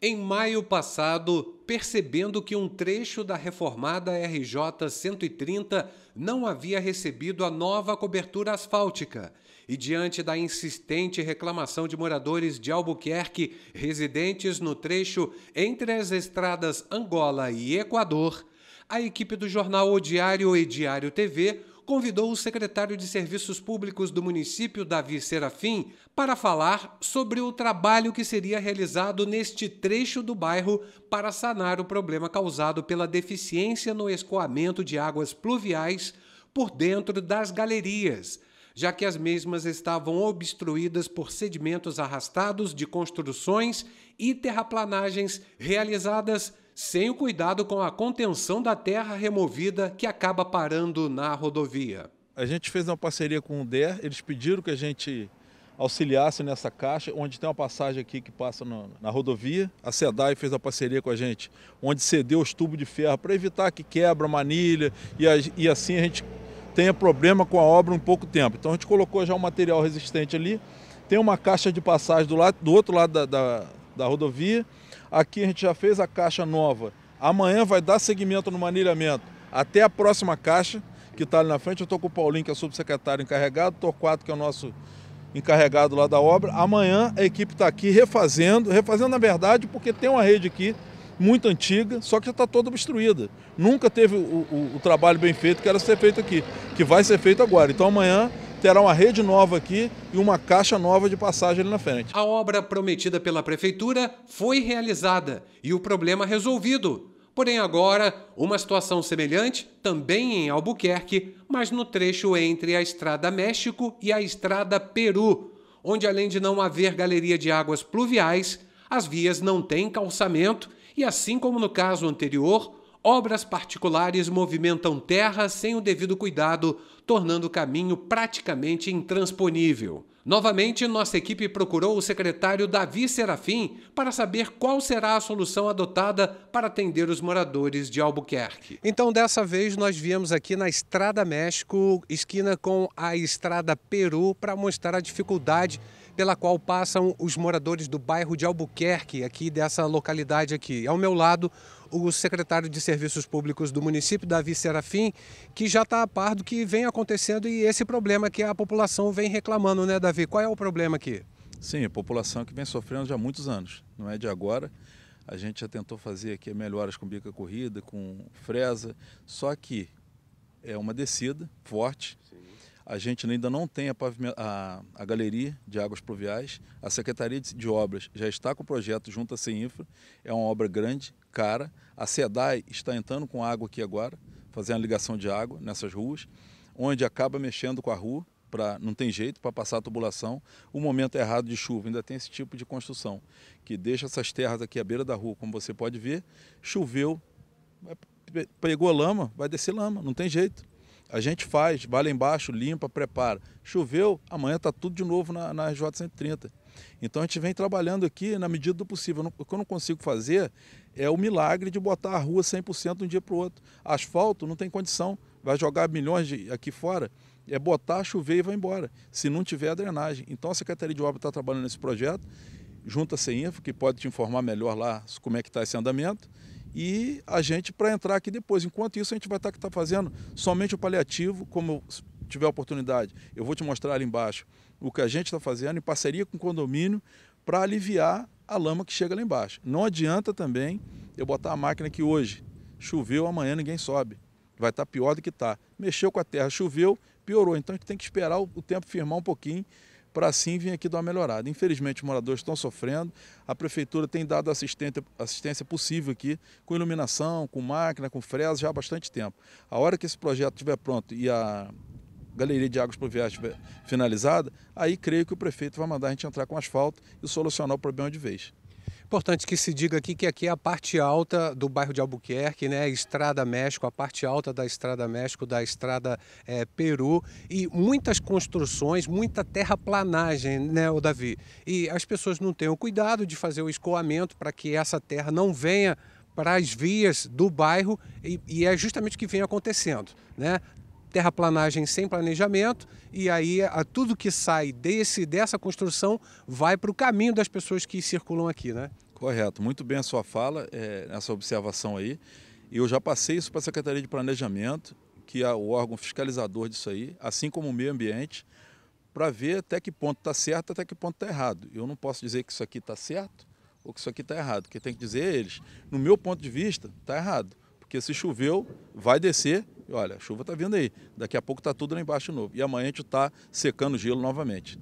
Em maio passado, percebendo que um trecho da reformada RJ 130 não havia recebido a nova cobertura asfáltica, e diante da insistente reclamação de moradores de Albuquerque residentes no trecho entre as estradas Angola e Equador, a equipe do jornal O Diário e Diário TV convidou o secretário de Serviços Públicos do município, Davi Serafim, para falar sobre o trabalho que seria realizado neste trecho do bairro para sanar o problema causado pela deficiência no escoamento de águas pluviais por dentro das galerias, já que as mesmas estavam obstruídas por sedimentos arrastados de construções e terraplanagens realizadas sem o cuidado com a contenção da terra removida que acaba parando na rodovia. A gente fez uma parceria com o DER, eles pediram que a gente auxiliasse nessa caixa, onde tem uma passagem aqui que passa na, na rodovia. A SEDAI fez a parceria com a gente, onde cedeu os tubos de ferro para evitar que quebra a manilha e, a, e assim a gente tenha problema com a obra um pouco tempo. Então a gente colocou já um material resistente ali, tem uma caixa de passagem do, lado, do outro lado da, da da rodovia. Aqui a gente já fez a caixa nova. Amanhã vai dar seguimento no manilhamento até a próxima caixa, que está ali na frente. Eu estou com o Paulinho, que é subsecretário encarregado, Torquato, que é o nosso encarregado lá da obra. Amanhã a equipe está aqui refazendo, refazendo na verdade, porque tem uma rede aqui muito antiga, só que já está toda obstruída. Nunca teve o, o, o trabalho bem feito que era ser feito aqui, que vai ser feito agora. Então amanhã terá uma rede nova aqui e uma caixa nova de passagem ali na frente. A obra prometida pela prefeitura foi realizada e o problema resolvido. Porém, agora, uma situação semelhante também em Albuquerque, mas no trecho entre a Estrada México e a Estrada Peru, onde além de não haver galeria de águas pluviais, as vias não têm calçamento e, assim como no caso anterior, obras particulares movimentam terra sem o devido cuidado, tornando o caminho praticamente intransponível. Novamente, nossa equipe procurou o secretário Davi Serafim para saber qual será a solução adotada para atender os moradores de Albuquerque. Então, dessa vez, nós viemos aqui na Estrada México, esquina com a Estrada Peru, para mostrar a dificuldade pela qual passam os moradores do bairro de Albuquerque, aqui dessa localidade aqui. Ao meu lado, o secretário de Serviços Públicos do município, Davi Serafim, que já está a par do que vem acontecendo e esse problema que a população vem reclamando, né, Davi? Qual é o problema aqui? Sim, a população que vem sofrendo já há muitos anos, não é de agora. A gente já tentou fazer aqui melhoras com bica corrida, com fresa, só que é uma descida forte. Sim a gente ainda não tem a, a, a, galeria de águas pluviais. A Secretaria de, de Obras já está com o projeto junto à CEINFRA. É uma obra grande, cara. A SEDAI está entrando com água aqui agora, fazendo a ligação de água nessas ruas, onde acaba mexendo com a rua. Pra, não tem jeito para passar a tubulação. O momento é errado de chuva ainda tem esse tipo de construção, que deixa essas terras aqui à beira da rua, como você pode ver. Choveu, é, pegou lama, vai descer lama, não tem jeito. A gente faz, vai lá embaixo, limpa, prepara. Choveu, amanhã está tudo de novo na, na RJ 130. Então a gente vem trabalhando aqui na medida do possível. o que eu não consigo fazer é o milagre de botar a rua 100% de um dia para o outro. Asfalto não tem condição, vai jogar milhões de, aqui fora. É botar, chover e vai embora, se não tiver a drenagem. Então a Secretaria de Obras está trabalhando nesse projeto, junto à CEINFO, que pode te informar melhor lá como é que está esse andamento e a gente para entrar aqui depois. Enquanto isso, a gente vai estar tá, tá fazendo somente o paliativo, como eu tiver oportunidade, eu vou te mostrar ali embaixo o que a gente está fazendo em parceria com o condomínio para aliviar a lama que chega lá embaixo. Não adianta também eu botar a máquina que hoje choveu, amanhã ninguém sobe. Vai estar tá pior do que está. Mexeu com a terra, choveu, piorou. Então a gente tem que esperar o tempo firmar um pouquinho para assim vir aqui dar uma melhorada. Infelizmente, os moradores estão sofrendo, a prefeitura tem dado assistência, assistência possível aqui, com iluminação, com máquina, com fresa, já há bastante tempo. A hora que esse projeto estiver pronto e a galeria de águas pluviais estiver finalizada, aí creio que o prefeito vai mandar a gente entrar com asfalto e solucionar o problema de vez. Importante que se diga aqui que aqui é a parte alta do bairro de Albuquerque, né? Estrada México, a parte alta da Estrada México, da Estrada é, Peru e muitas construções, muita terraplanagem, né, o Davi? E as pessoas não têm o cuidado de fazer o escoamento para que essa terra não venha para as vias do bairro e, e, é justamente o que vem acontecendo. Né? terraplanagem sem planejamento e aí a, tudo que sai desse dessa construção vai para o caminho das pessoas que circulam aqui, né? Correto, muito bem a sua fala, é, essa observação aí. Eu já passei isso para a Secretaria de Planejamento, que é o órgão fiscalizador disso aí, assim como o meio ambiente, para ver até que ponto está certo, até que ponto está errado. Eu não posso dizer que isso aqui está certo ou que isso aqui está errado. O que tem que dizer é eles, no meu ponto de vista, está errado. Porque se choveu, vai descer e olha, a chuva está vindo aí, daqui a pouco está tudo lá embaixo novo. E amanhã a gente está secando o gelo novamente.